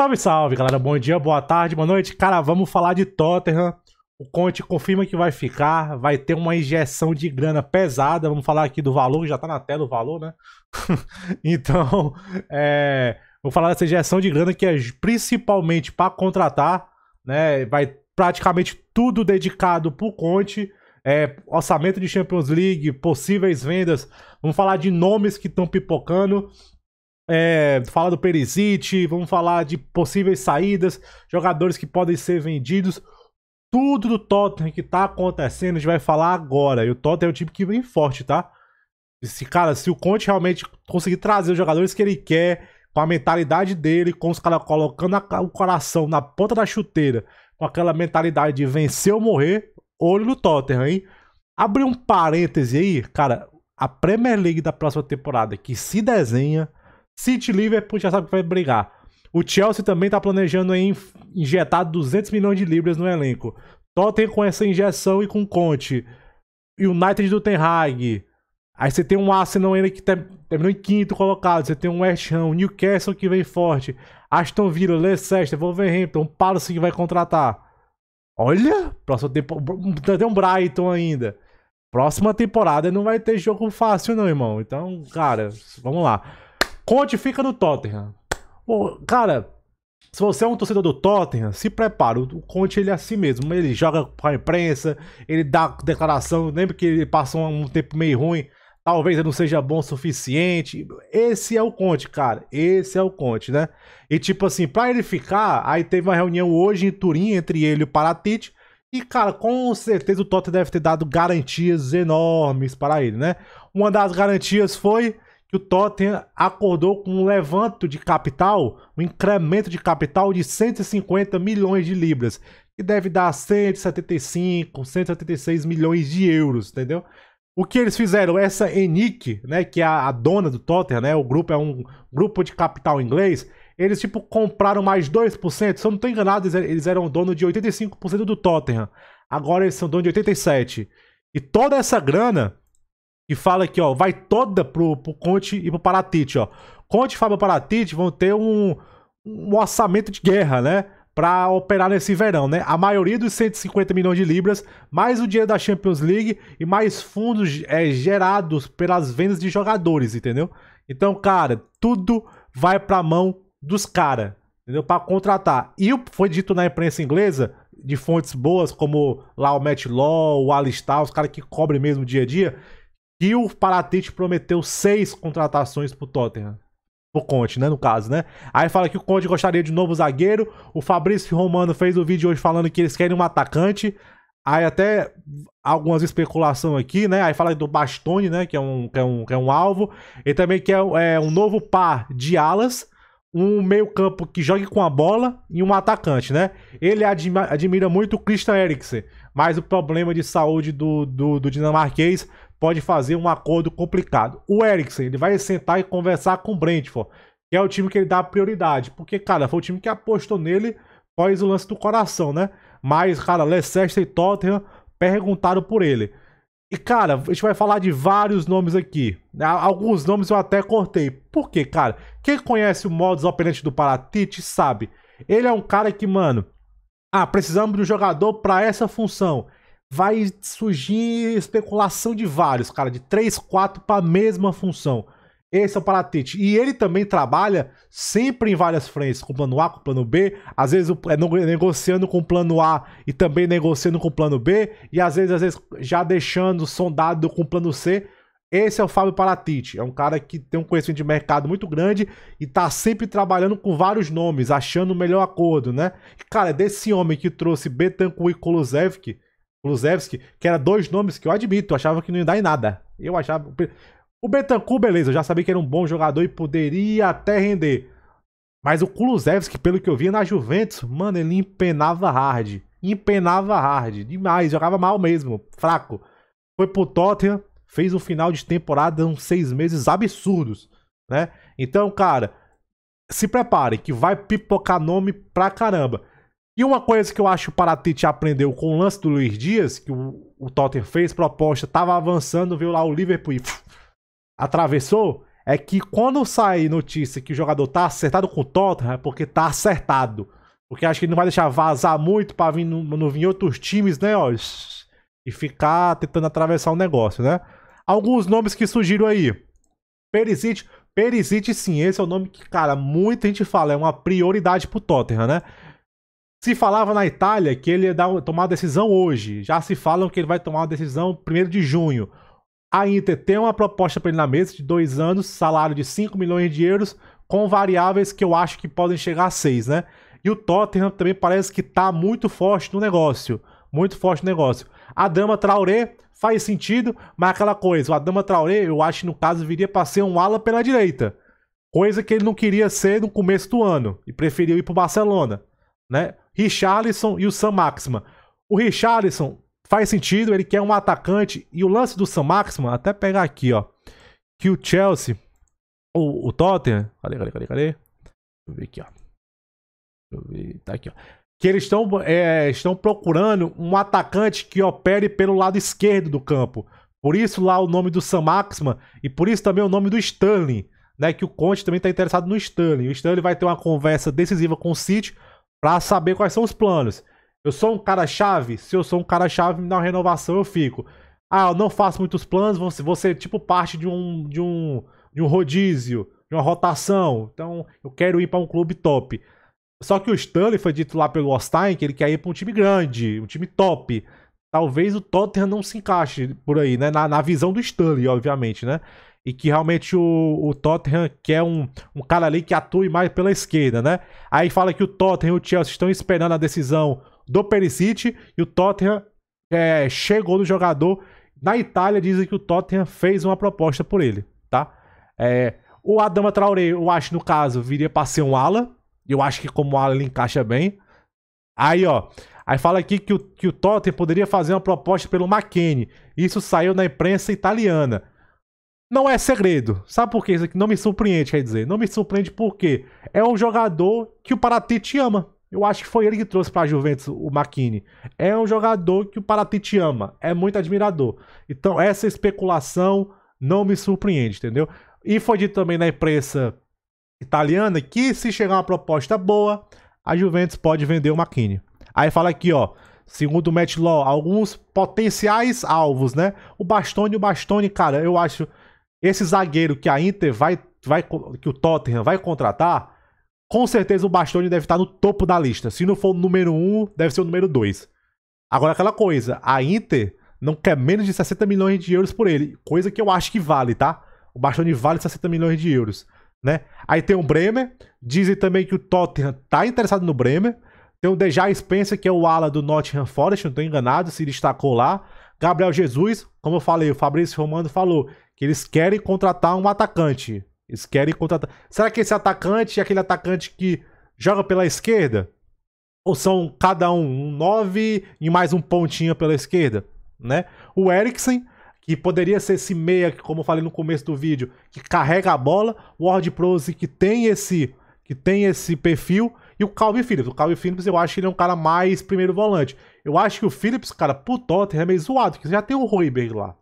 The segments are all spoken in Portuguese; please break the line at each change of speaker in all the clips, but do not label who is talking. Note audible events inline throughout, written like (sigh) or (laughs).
Salve, salve, galera. Bom dia, boa tarde, boa noite. Cara, vamos falar de Tottenham. O Conte confirma que vai ficar, vai ter uma injeção de grana pesada. Vamos falar aqui do valor, já tá na tela o valor, né? (laughs) então, é, vou falar dessa injeção de grana que é principalmente para contratar, né? Vai praticamente tudo dedicado pro Conte. É, orçamento de Champions League, possíveis vendas. Vamos falar de nomes que estão pipocando é, falar do Perisic, vamos falar de possíveis saídas, jogadores que podem ser vendidos. Tudo do Tottenham que tá acontecendo, a gente vai falar agora. E o Tottenham é um time que vem forte, tá? Se, cara, se o Conte realmente conseguir trazer os jogadores que ele quer, com a mentalidade dele, com os caras colocando a, o coração na ponta da chuteira, com aquela mentalidade de vencer ou morrer, olho no Tottenham, hein? Abrir um parêntese aí, cara, a Premier League da próxima temporada que se desenha City Liverpool já sabe que vai brigar. O Chelsea também está planejando injetar 200 milhões de libras no elenco. Tottenham com essa injeção e com Conte. United do Ten Hag. Aí você tem um Arsenal ainda que terminou em quinto colocado. Você tem um West Ham, Newcastle que vem forte. Aston Villa, Leicester, Wolverhampton, Palace que vai contratar. Olha, próxima temporada. Tem um Brighton ainda. Próxima temporada não vai ter jogo fácil, não, irmão. Então, cara, vamos lá. Conte fica no Tottenham. Bom, cara, se você é um torcedor do Tottenham, se prepara. O Conte ele é assim mesmo. Ele joga com a imprensa, ele dá declaração. Lembra que ele passou um tempo meio ruim. Talvez ele não seja bom o suficiente. Esse é o Conte, cara. Esse é o Conte, né? E tipo assim, pra ele ficar, aí teve uma reunião hoje em Turim entre ele e o Paratite. E, cara, com certeza o Tottenham deve ter dado garantias enormes para ele, né? Uma das garantias foi que o Tottenham acordou com um levanto de capital, um incremento de capital de 150 milhões de libras, que deve dar 175, 176 milhões de euros, entendeu? O que eles fizeram? Essa Enic, né, que é a dona do Tottenham, né, o grupo é um grupo de capital inglês, eles tipo compraram mais 2%, se eu não estou enganado, eles eram dono de 85% do Tottenham. Agora eles são dono de 87. E toda essa grana e fala aqui, ó, vai toda pro, pro Conte e pro Paratite, ó. Conte e Fábio Paratite vão ter um, um orçamento de guerra, né? Para operar nesse verão, né? A maioria dos 150 milhões de libras, mais o dinheiro da Champions League e mais fundos é, gerados pelas vendas de jogadores, entendeu? Então, cara, tudo vai para a mão dos caras, entendeu? Para contratar. E foi dito na imprensa inglesa, de fontes boas, como lá o Matt Law, o Alistar, os caras que cobrem mesmo dia a dia, que o Paratite prometeu seis contratações pro Tottenham. O Conte, né? No caso, né? Aí fala que o Conte gostaria de novo zagueiro. O Fabrício Romano fez o um vídeo hoje falando que eles querem um atacante. Aí até algumas especulações aqui, né? Aí fala do Bastone, né? Que é um, que é um, que é um alvo. E também que é, é um novo par de alas um meio-campo que jogue com a bola e um atacante, né? Ele admira, muito o Christian Eriksen, mas o problema de saúde do, do, do, dinamarquês pode fazer um acordo complicado. O Eriksen, ele vai sentar e conversar com o Brentford, que é o time que ele dá prioridade, porque, cara, foi o time que apostou nele após o lance do coração, né? Mas, cara, Leicester e Tottenham perguntaram por ele. E, cara, a gente vai falar de vários nomes aqui. Alguns nomes eu até cortei. Por quê, cara? Quem conhece o modus operandi do Paratite sabe. Ele é um cara que, mano... Ah, precisamos de um jogador para essa função. Vai surgir especulação de vários, cara. De 3, 4 para a mesma função. Esse é o Paratite. E ele também trabalha sempre em várias frentes, com o plano A, com o plano B, às vezes é negociando com o plano A e também negociando com o plano B, e às vezes, às vezes já deixando sondado com o plano C. Esse é o Fábio Paratite. É um cara que tem um conhecimento de mercado muito grande e tá sempre trabalhando com vários nomes, achando o melhor acordo, né? E, cara, desse homem que trouxe Betancourt e Kulusevski, Kulusevski, que eram dois nomes que eu admito, eu achava que não ia dar em nada. Eu achava. O Betancourt, beleza, eu já sabia que era um bom jogador e poderia até render. Mas o Kulusevski, pelo que eu via na Juventus, mano, ele empenava hard. Empenava hard. Demais, jogava mal mesmo, fraco. Foi pro Tottenham, fez um final de temporada uns seis meses absurdos, né? Então, cara, se prepare que vai pipocar nome pra caramba. E uma coisa que eu acho que o Paratite aprendeu com o lance do Luiz Dias, que o, o Tottenham fez proposta, tava avançando, viu lá o Liverpool e atravessou é que quando sai notícia que o jogador tá acertado com o Tottenham, é porque tá acertado. Porque acho que ele não vai deixar vazar muito pra vir no, no vir outros times, né, ó, e ficar tentando atravessar o um negócio, né? Alguns nomes que surgiram aí. Perisic, Perisic sim, esse é o nome que, cara, muita gente fala, é uma prioridade pro Tottenham, né? Se falava na Itália que ele ia dar, tomar a decisão hoje. Já se falam que ele vai tomar a decisão 1 de junho. A Inter tem uma proposta para ele na mesa de dois anos, salário de 5 milhões de euros, com variáveis que eu acho que podem chegar a 6, né? E o Tottenham também parece que tá muito forte no negócio. Muito forte no negócio. A Dama Traoré faz sentido, mas aquela coisa, o Adama Traoré, eu acho que no caso viria para ser um ala pela direita. Coisa que ele não queria ser no começo do ano e preferiu ir para o Barcelona, né? Richarlison e o Sam Maxima. O Richarlison faz sentido, ele quer um atacante. E o lance do Sam Maxman, até pegar aqui, ó. Que o Chelsea, o, o Tottenham. Cadê, cadê, cadê, cadê? Deixa eu ver aqui, ó. Deixa eu ver. Tá aqui, ó. Que eles estão é, estão procurando um atacante que opere pelo lado esquerdo do campo. Por isso lá o nome do Sam Maxman e por isso também o nome do Stanley, né? Que o Conte também está interessado no Stanley. O Stanley vai ter uma conversa decisiva com o City para saber quais são os planos. Eu sou um cara-chave? Se eu sou um cara-chave, me dá uma renovação, eu fico. Ah, eu não faço muitos planos, vou ser, tipo parte de um, de um, de um rodízio, de uma rotação. Então, eu quero ir para um clube top. Só que o Stanley foi dito lá pelo Ostein que ele quer ir para um time grande, um time top. Talvez o Tottenham não se encaixe por aí, né? Na, na visão do Stanley, obviamente, né? E que realmente o, o Tottenham quer um, um cara ali que atue mais pela esquerda, né? Aí fala que o Tottenham e o Chelsea estão esperando a decisão do Perisic e o Tottenham é, chegou no jogador. Na Itália dizem que o Tottenham fez uma proposta por ele, tá? É, o Adama Traoré, eu acho, no caso, viria para ser um ala. Eu acho que como ala ele encaixa bem. Aí, ó. Aí fala aqui que o, que o Tottenham poderia fazer uma proposta pelo McKennie. Isso saiu na imprensa italiana. Não é segredo. Sabe por quê? Isso aqui não me surpreende, quer dizer. Não me surpreende porque é um jogador que o Paraty te ama. Eu acho que foi ele que trouxe para a Juventus o Maquini. É um jogador que o Paratite ama, é muito admirador. Então, essa especulação não me surpreende, entendeu? E foi dito também na imprensa italiana que se chegar uma proposta boa, a Juventus pode vender o Maquini. Aí fala aqui, ó, segundo o Match Law, alguns potenciais alvos, né? O Bastoni, o Bastoni, cara, eu acho esse zagueiro que a Inter vai vai que o Tottenham vai contratar, com certeza o Bastoni deve estar no topo da lista. Se não for o número 1, um, deve ser o número 2. Agora, aquela coisa, a Inter não quer menos de 60 milhões de euros por ele, coisa que eu acho que vale, tá? O Bastoni vale 60 milhões de euros, né? Aí tem o Bremer, dizem também que o Tottenham tá interessado no Bremer. Tem o Dejá Spencer, que é o ala do Nottingham Forest, não tô enganado, se destacou lá. Gabriel Jesus, como eu falei, o Fabrício Romano falou que eles querem contratar um atacante. Eles querem contratar. Será que esse atacante é aquele atacante que joga pela esquerda? Ou são cada um um e mais um pontinho pela esquerda, né? O Eriksen, que poderia ser esse meia, como eu falei no começo do vídeo, que carrega a bola, o Ward Prose que tem esse que tem esse perfil e o Calvin Phillips. O Calvin Phillips eu acho que ele é um cara mais primeiro volante. Eu acho que o Phillips, cara, pro Tottenham é meio zoado, que já tem o Royberg lá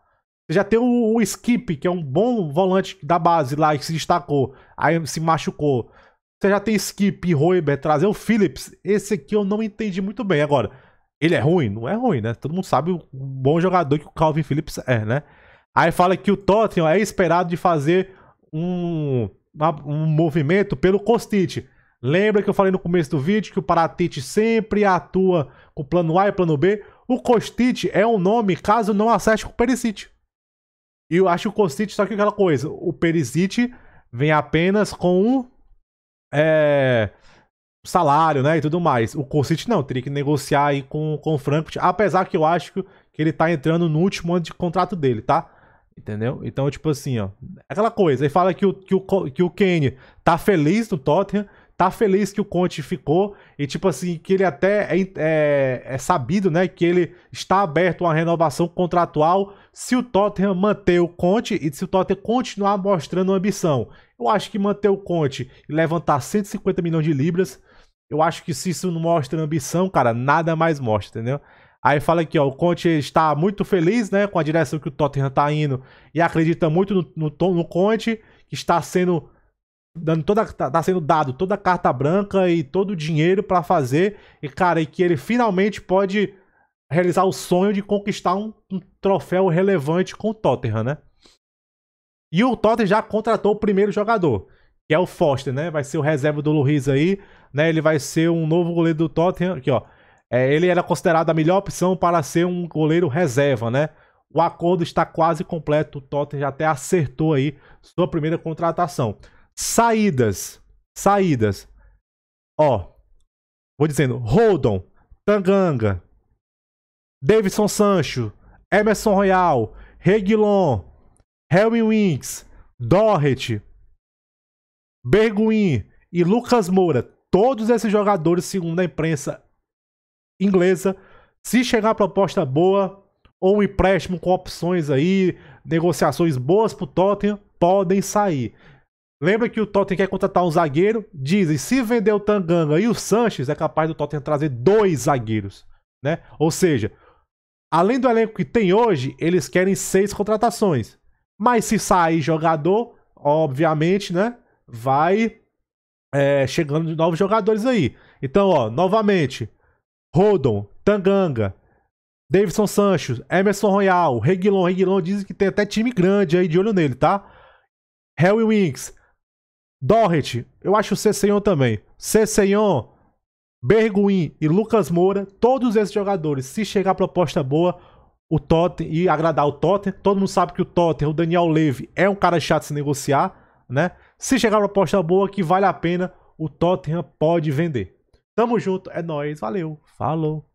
já tem o, o, Skip, que é um bom volante da base lá, que se destacou, aí se machucou. Você já tem Skip e Roiber, trazer o Phillips. Esse aqui eu não entendi muito bem. Agora, ele é ruim? Não é ruim, né? Todo mundo sabe o bom jogador que o Calvin Phillips é, né? Aí fala que o Tottenham é esperado de fazer um, um movimento pelo Kostic. Lembra que eu falei no começo do vídeo que o Paratite sempre atua com plano A e plano B? O Kostic é um nome caso não acerte com o Perisic. E eu acho o Kostic só que aquela coisa. O Perisic vem apenas com é, salário, né? E tudo mais. O Kostic não, teria que negociar aí com, com o Frankfurt. Apesar que eu acho que ele tá entrando no último ano de contrato dele, tá? Entendeu? Então, tipo assim, ó. É aquela coisa. Ele fala que o, que o, que o Kane tá feliz no Tottenham tá feliz que o Conte ficou e, tipo assim, que ele até é, é, é sabido, né, que ele está aberto a uma renovação contratual se o Tottenham manter o Conte e se o Tottenham continuar mostrando ambição. Eu acho que manter o Conte e levantar 150 milhões de libras, eu acho que se isso não mostra ambição, cara, nada mais mostra, entendeu? Aí fala aqui, ó, o Conte está muito feliz, né, com a direção que o Tottenham tá indo e acredita muito no, no, no Conte, que está sendo dando toda tá, tá sendo dado toda a carta branca e todo o dinheiro para fazer e cara e que ele finalmente pode realizar o sonho de conquistar um, um troféu relevante com o Tottenham, né? E o Tottenham já contratou o primeiro jogador, que é o Foster, né? Vai ser o reserva do Luiz aí, né? Ele vai ser um novo goleiro do Tottenham, aqui ó. É, ele era considerado a melhor opção para ser um goleiro reserva, né? O acordo está quase completo, o Tottenham já até acertou aí sua primeira contratação. Saídas. Saídas. Ó. Vou dizendo. Rodon. Tanganga. Davidson Sancho. Emerson Royal. Reguilon. Helmy Winks. Doherty. Berguin e Lucas Moura. Todos esses jogadores, segundo a imprensa inglesa, se chegar proposta boa ou um empréstimo com opções aí, negociações boas pro Tottenham, podem sair. Lembra que o Tottenham quer contratar um zagueiro? Dizem, se vender o Tanganga e o Sanches, é capaz do Tottenham trazer dois zagueiros, né? Ou seja, além do elenco que tem hoje, eles querem seis contratações. Mas se sair jogador, obviamente, né? Vai é, chegando de novos jogadores aí. Então, ó, novamente, Rodon, Tanganga, Davidson Sanches, Emerson Royal, Reguilon. Reguilon dizem que tem até time grande aí de olho nele, tá? Harry Winks, Dorrit, eu acho o Cessenhon também. Cessenhon, Berguin e Lucas Moura, todos esses jogadores, se chegar proposta boa, o Tottenham e agradar o Tottenham, todo mundo sabe que o Tottenham, o Daniel Levy, é um cara chato de se negociar, né? Se chegar proposta boa que vale a pena, o Tottenham pode vender. Tamo junto, é nóis, valeu, falou.